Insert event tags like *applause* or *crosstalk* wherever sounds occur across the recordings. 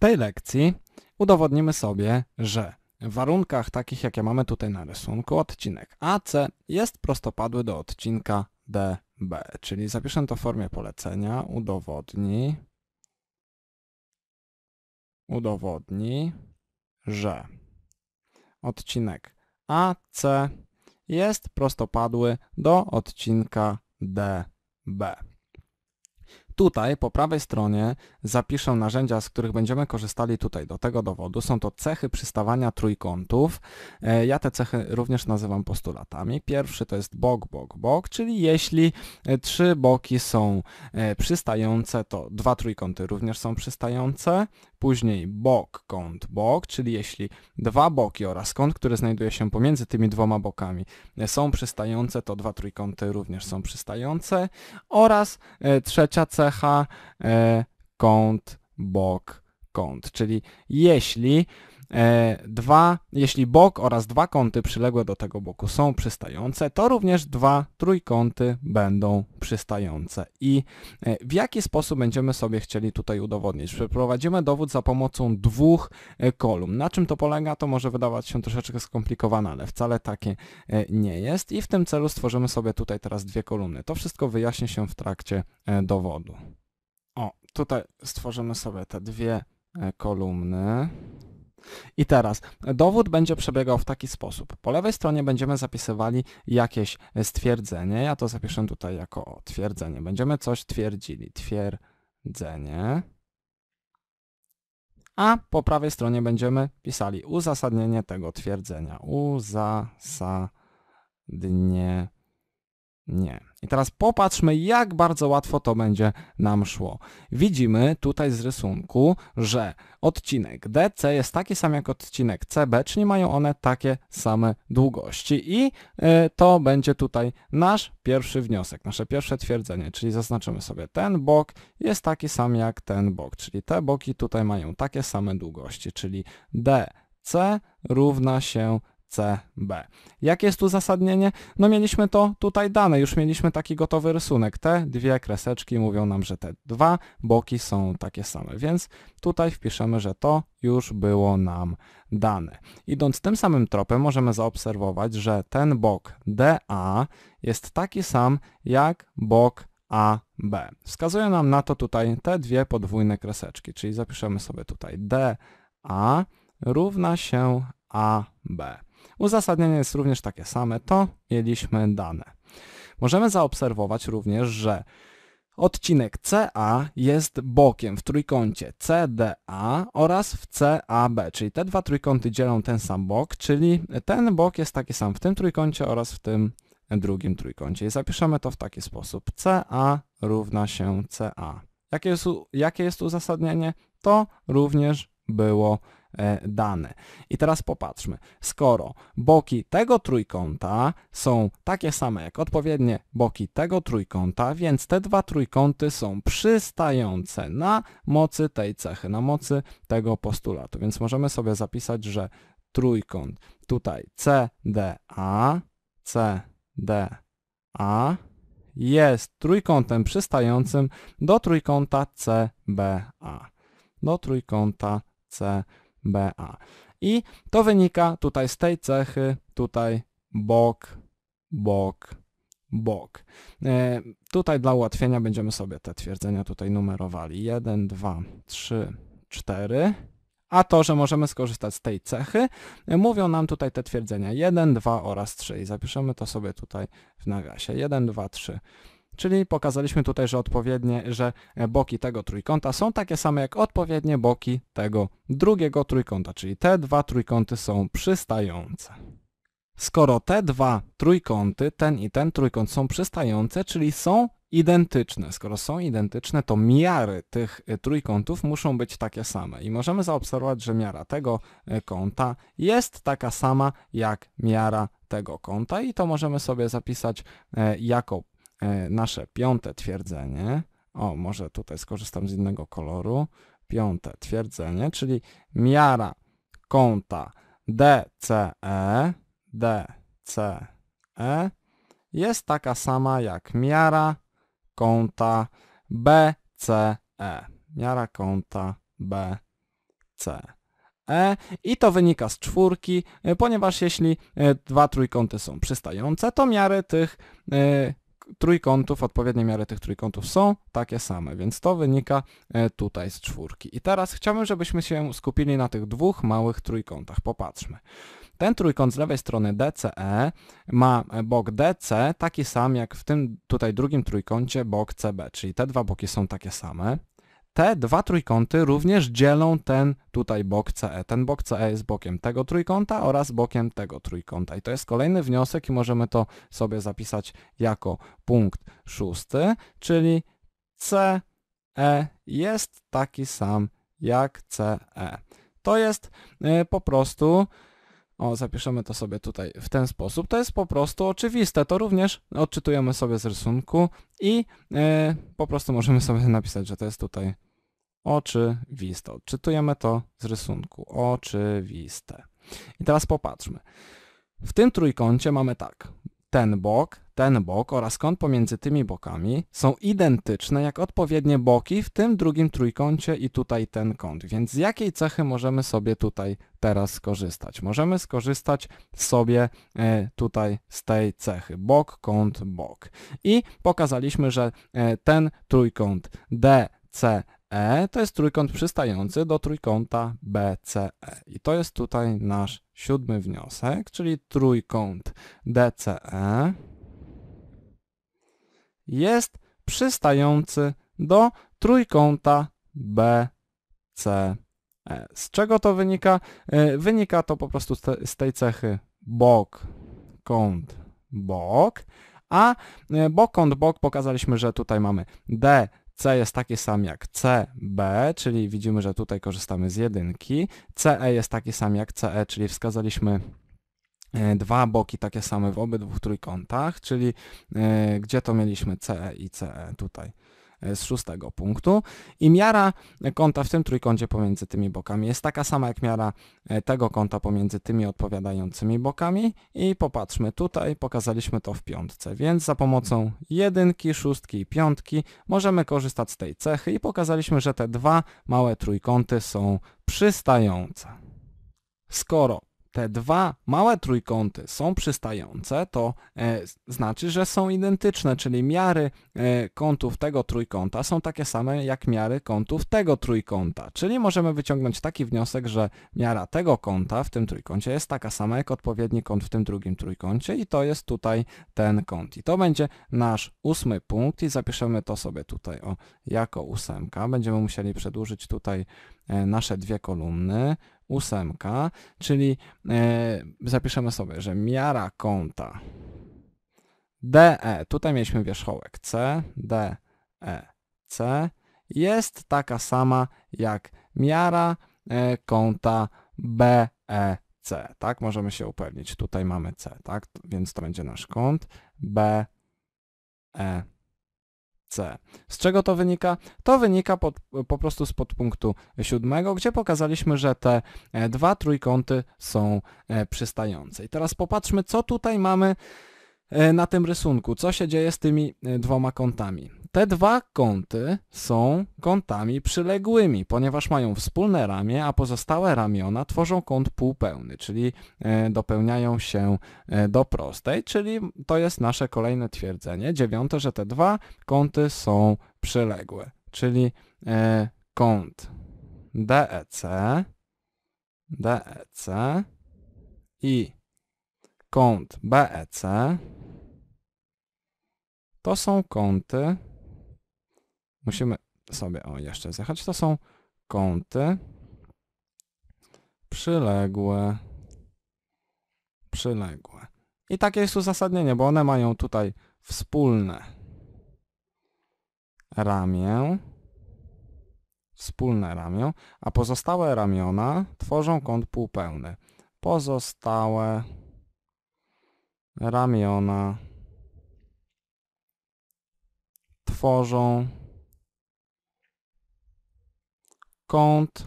tej lekcji udowodnimy sobie, że w warunkach takich, jakie mamy tutaj na rysunku, odcinek AC jest prostopadły do odcinka DB, czyli zapiszę to w formie polecenia, udowodni, udowodni, że odcinek AC jest prostopadły do odcinka DB. Tutaj po prawej stronie zapiszę narzędzia, z których będziemy korzystali tutaj do tego dowodu. Są to cechy przystawania trójkątów. E, ja te cechy również nazywam postulatami. Pierwszy to jest bok, bok, bok, czyli jeśli e, trzy boki są e, przystające, to dwa trójkąty również są przystające. Później bok, kąt, bok, czyli jeśli dwa boki oraz kąt, który znajduje się pomiędzy tymi dwoma bokami e, są przystające, to dwa trójkąty również są przystające. Oraz e, trzecia cecha e, kąt, bok, kąt, czyli jeśli E, dwa, jeśli bok oraz dwa kąty przyległe do tego boku są przystające, to również dwa trójkąty będą przystające. I e, w jaki sposób będziemy sobie chcieli tutaj udowodnić? Przeprowadzimy dowód za pomocą dwóch e, kolumn. Na czym to polega? To może wydawać się troszeczkę skomplikowane, ale wcale takie nie jest. I w tym celu stworzymy sobie tutaj teraz dwie kolumny. To wszystko wyjaśni się w trakcie dowodu. O, tutaj stworzymy sobie te dwie kolumny. I teraz dowód będzie przebiegał w taki sposób. Po lewej stronie będziemy zapisywali jakieś e, stwierdzenie. Ja to zapiszę tutaj jako twierdzenie. Będziemy coś twierdzili. Twierdzenie. A po prawej stronie będziemy pisali uzasadnienie tego twierdzenia. Uzasadnienie nie. I teraz popatrzmy, jak bardzo łatwo to będzie nam szło. Widzimy tutaj z rysunku, że odcinek DC jest taki sam jak odcinek CB, czyli mają one takie same długości. I y, to będzie tutaj nasz pierwszy wniosek, nasze pierwsze twierdzenie, czyli zaznaczymy sobie ten bok jest taki sam jak ten bok, czyli te boki tutaj mają takie same długości, czyli DC równa się CB. Jakie jest uzasadnienie? No mieliśmy to tutaj dane, już mieliśmy taki gotowy rysunek. Te dwie kreseczki mówią nam, że te dwa boki są takie same, więc tutaj wpiszemy, że to już było nam dane. Idąc tym samym tropem możemy zaobserwować, że ten bok DA jest taki sam jak bok AB. Wskazuje nam na to tutaj te dwie podwójne kreseczki, czyli zapiszemy sobie tutaj DA równa się AB. Uzasadnienie jest również takie same, to mieliśmy dane. Możemy zaobserwować również, że odcinek CA jest bokiem w trójkącie CDA oraz w CAB, czyli te dwa trójkąty dzielą ten sam bok, czyli ten bok jest taki sam w tym trójkącie oraz w tym drugim trójkącie. I zapiszemy to w taki sposób. CA równa się CA. Jakie jest, jakie jest uzasadnienie? To również było E, dane. I teraz popatrzmy, skoro boki tego trójkąta są takie same jak odpowiednie boki tego trójkąta, więc te dwa trójkąty są przystające na mocy tej cechy, na mocy tego postulatu. Więc możemy sobie zapisać, że trójkąt tutaj CDA, CDA jest trójkątem przystającym do trójkąta CBA. Do trójkąta CBA. BA. I to wynika tutaj z tej cechy, tutaj bok, bok, bok. E, tutaj dla ułatwienia będziemy sobie te twierdzenia tutaj numerowali. 1, 2, 3, 4. A to, że możemy skorzystać z tej cechy, e, mówią nam tutaj te twierdzenia 1, 2 oraz 3. I zapiszemy to sobie tutaj w nawiasie. 1, 2, 3 czyli pokazaliśmy tutaj, że odpowiednie, że e, boki tego trójkąta są takie same jak odpowiednie boki tego drugiego trójkąta, czyli te dwa trójkąty są przystające. Skoro te dwa trójkąty, ten i ten trójkąt są przystające, czyli są identyczne. Skoro są identyczne, to miary tych e, trójkątów muszą być takie same. I możemy zaobserwować, że miara tego e, kąta jest taka sama jak miara tego kąta i to możemy sobie zapisać jako E, nasze piąte twierdzenie, o może tutaj skorzystam z innego koloru, piąte twierdzenie, czyli miara kąta DCE, DCE jest taka sama jak miara kąta BCE. Miara kąta BCE. I to wynika z czwórki, ponieważ jeśli e, dwa trójkąty są przystające, to miary tych e, trójkątów, odpowiednie miary tych trójkątów są takie same, więc to wynika e, tutaj z czwórki. I teraz chciałbym, żebyśmy się skupili na tych dwóch małych trójkątach. Popatrzmy. Ten trójkąt z lewej strony DCE ma bok DC taki sam jak w tym tutaj drugim trójkącie bok CB, czyli te dwa boki są takie same te dwa trójkąty również dzielą ten tutaj bok CE. Ten bok CE jest bokiem tego trójkąta oraz bokiem tego trójkąta. I to jest kolejny wniosek i możemy to sobie zapisać jako punkt szósty, czyli CE jest taki sam jak CE. To jest y, po prostu o, zapiszemy to sobie tutaj w ten sposób. To jest po prostu oczywiste. To również odczytujemy sobie z rysunku i e, po prostu możemy sobie napisać, że to jest tutaj oczywiste. Odczytujemy to z rysunku. Oczywiste. I teraz popatrzmy. W tym trójkącie mamy tak ten bok, ten bok oraz kąt pomiędzy tymi bokami są identyczne jak odpowiednie boki w tym drugim trójkącie i tutaj ten kąt. Więc z jakiej cechy możemy sobie tutaj teraz skorzystać? Możemy skorzystać sobie e, tutaj z tej cechy. Bok, kąt, bok. I pokazaliśmy, że e, ten trójkąt D, C, E to jest trójkąt przystający do trójkąta BCE. I to jest tutaj nasz siódmy wniosek, czyli trójkąt DCE jest przystający do trójkąta BCE. Z czego to wynika? E, wynika to po prostu z tej cechy bok, kąt, bok, a e, bok, kąt, bok pokazaliśmy, że tutaj mamy D C jest taki sam jak CB, czyli widzimy, że tutaj korzystamy z jedynki. CE jest taki sam jak CE, czyli wskazaliśmy e, dwa boki takie same w obydwu trójkątach, czyli e, gdzie to mieliśmy CE i CE tutaj. E, z szóstego punktu i miara kąta w tym trójkącie pomiędzy tymi bokami jest taka sama jak miara e, tego kąta pomiędzy tymi odpowiadającymi bokami i popatrzmy tutaj, pokazaliśmy to w piątce, więc za pomocą jedynki, szóstki i piątki możemy korzystać z tej cechy i pokazaliśmy, że te dwa małe trójkąty są przystające. Skoro te dwa małe trójkąty są przystające, to e, znaczy, że są identyczne, czyli miary e, kątów tego trójkąta są takie same jak miary kątów tego trójkąta. Czyli możemy wyciągnąć taki wniosek, że miara tego kąta w tym trójkącie jest taka sama jak odpowiedni kąt w tym drugim trójkącie i to jest tutaj ten kąt. I to będzie nasz ósmy punkt i zapiszemy to sobie tutaj o, jako ósemka. Będziemy musieli przedłużyć tutaj e, nasze dwie kolumny ósemka, czyli e, zapiszemy sobie, że miara kąta DE, tutaj mieliśmy wierzchołek C, DEC, jest taka sama jak miara e, kąta BEC, tak? Możemy się upewnić, tutaj mamy C, tak? Więc to będzie nasz kąt BEC. C. Z czego to wynika? To wynika pod, po prostu z podpunktu siódmego, gdzie pokazaliśmy, że te e, dwa trójkąty są e, przystające. I teraz popatrzmy, co tutaj mamy e, na tym rysunku, co się dzieje z tymi dwoma kątami. Te dwa kąty są kątami przyległymi, ponieważ mają wspólne ramię, a pozostałe ramiona tworzą kąt półpełny, czyli e, dopełniają się e, do prostej, czyli to jest nasze kolejne twierdzenie, dziewiąte, że te dwa kąty są przyległe, czyli e, kąt DEC, DEC i kąt BEC to są kąty Musimy sobie, o jeszcze zjechać, to są kąty przyległe, przyległe. I takie jest uzasadnienie, bo one mają tutaj wspólne ramię, wspólne ramię, a pozostałe ramiona tworzą kąt półpełny. Pozostałe ramiona tworzą kąt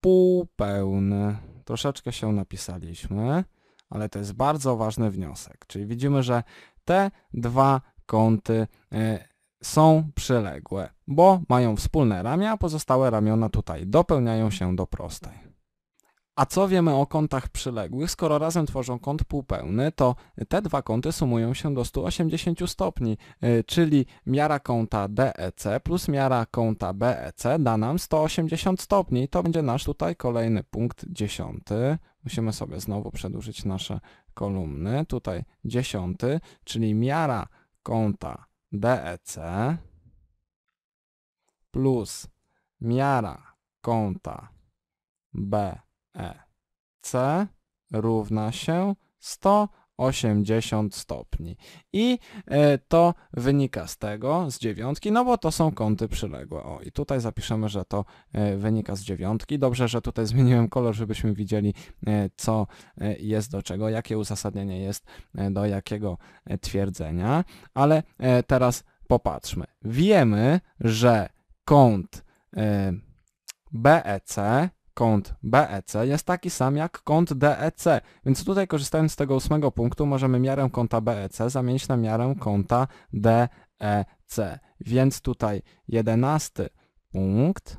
półpełny. Troszeczkę się napisaliśmy, ale to jest bardzo ważny wniosek. Czyli widzimy, że te dwa kąty e, są przyległe, bo mają wspólne ramię, a pozostałe ramiona tutaj dopełniają się do prostej. A co wiemy o kątach przyległych? Skoro razem tworzą kąt półpełny, to te dwa kąty sumują się do 180 stopni, y, czyli miara kąta DEC plus miara kąta BEC da nam 180 stopni. To będzie nasz tutaj kolejny punkt dziesiąty. Musimy sobie znowu przedłużyć nasze kolumny. Tutaj dziesiąty, czyli miara kąta DEC plus miara kąta BEC E. C równa się 180 stopni. I e, to wynika z tego, z dziewiątki, no bo to są kąty przyległe. O, i tutaj zapiszemy, że to e, wynika z dziewiątki. Dobrze, że tutaj *laughs* zmieniłem kolor, żebyśmy widzieli, co jest do czego, jakie uzasadnienie jest do jakiego twierdzenia. Ale teraz popatrzmy. Wiemy, że kąt BEC kąt BEC jest taki sam jak kąt DEC, więc tutaj korzystając z tego ósmego punktu możemy miarę kąta BEC zamienić na miarę kąta DEC. Więc tutaj jedenasty punkt,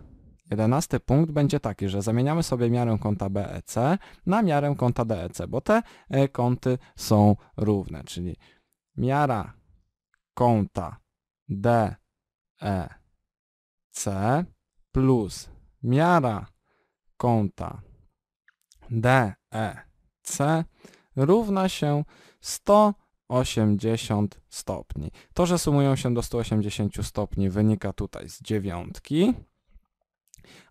jedenasty punkt będzie taki, że zamieniamy sobie miarę kąta BEC na miarę kąta DEC, bo te e, kąty są równe, czyli miara kąta DEC plus miara kąta DEC równa się 180 stopni. To, że sumują się do 180 stopni wynika tutaj z dziewiątki.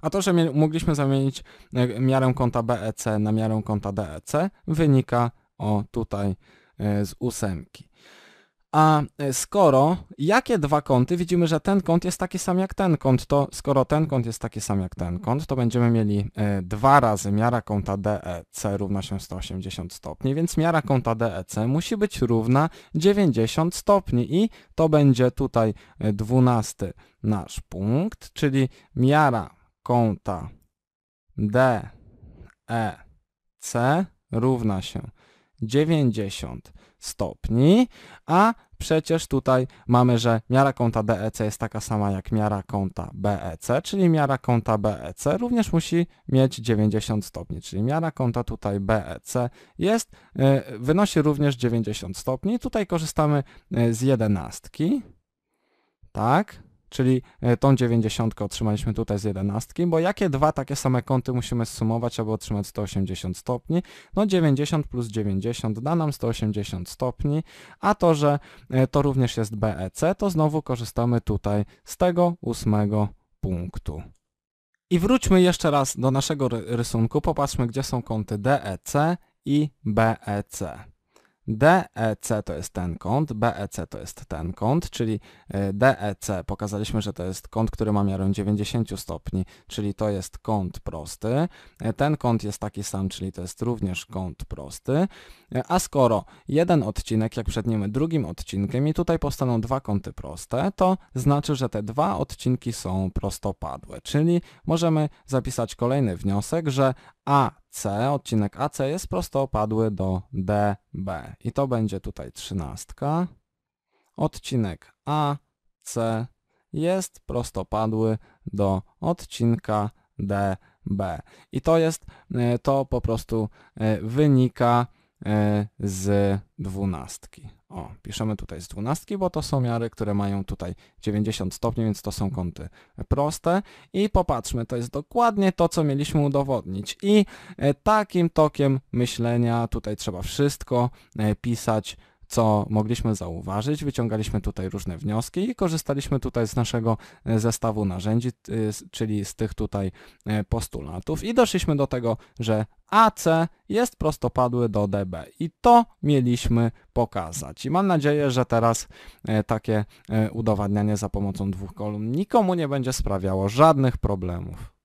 A to, że mogliśmy zamienić e, miarę kąta BEC na miarę kąta DEC wynika o tutaj e, z ósemki. A e, skoro, jakie dwa kąty, widzimy, że ten kąt jest taki sam jak ten kąt, to skoro ten kąt jest taki sam jak ten kąt, to będziemy mieli e, dwa razy miara kąta DEC równa się 180 stopni, więc miara kąta DEC musi być równa 90 stopni i to będzie tutaj 12 e, nasz punkt, czyli miara kąta DEC równa się 90 stopni, a przecież tutaj mamy, że miara kąta DEC jest taka sama jak miara kąta BEC, czyli miara kąta BEC również musi mieć 90 stopni, czyli miara kąta tutaj BEC jest, y, wynosi również 90 stopni. Tutaj korzystamy y, z jedenastki, tak, czyli e, tą 90 otrzymaliśmy tutaj z 11, bo jakie dwa takie same kąty musimy zsumować, aby otrzymać 180 stopni? No 90 plus 90 da nam 180 stopni, a to, że e, to również jest BEC, to znowu korzystamy tutaj z tego ósmego punktu. I wróćmy jeszcze raz do naszego rysunku, popatrzmy gdzie są kąty DEC i BEC. DEC to jest ten kąt, BEC to jest ten kąt, czyli e, DEC pokazaliśmy, że to jest kąt, który ma miarę 90 stopni, czyli to jest kąt prosty. E, ten kąt jest taki sam, czyli to jest również kąt prosty. E, a skoro jeden odcinek, jak przedniemy drugim odcinkiem i tutaj powstaną dwa kąty proste, to znaczy, że te dwa odcinki są prostopadłe, czyli możemy zapisać kolejny wniosek, że A C, odcinek AC jest prosto opadły do DB. I to będzie tutaj trzynastka. Odcinek AC jest prostopadły do odcinka DB. I to jest, e, to po prostu e, wynika e, z dwunastki. O, piszemy tutaj z dwunastki, bo to są miary, które mają tutaj 90 stopni, więc to są kąty proste. I popatrzmy, to jest dokładnie to, co mieliśmy udowodnić. I e, takim tokiem myślenia tutaj trzeba wszystko e, pisać co mogliśmy zauważyć, wyciągaliśmy tutaj różne wnioski i korzystaliśmy tutaj z naszego e, zestawu narzędzi, e, czyli z tych tutaj e, postulatów i doszliśmy do tego, że AC jest prostopadły do DB i to mieliśmy pokazać. I mam nadzieję, że teraz takie udowadnianie za pomocą dwóch kolumn nikomu nie będzie sprawiało żadnych problemów.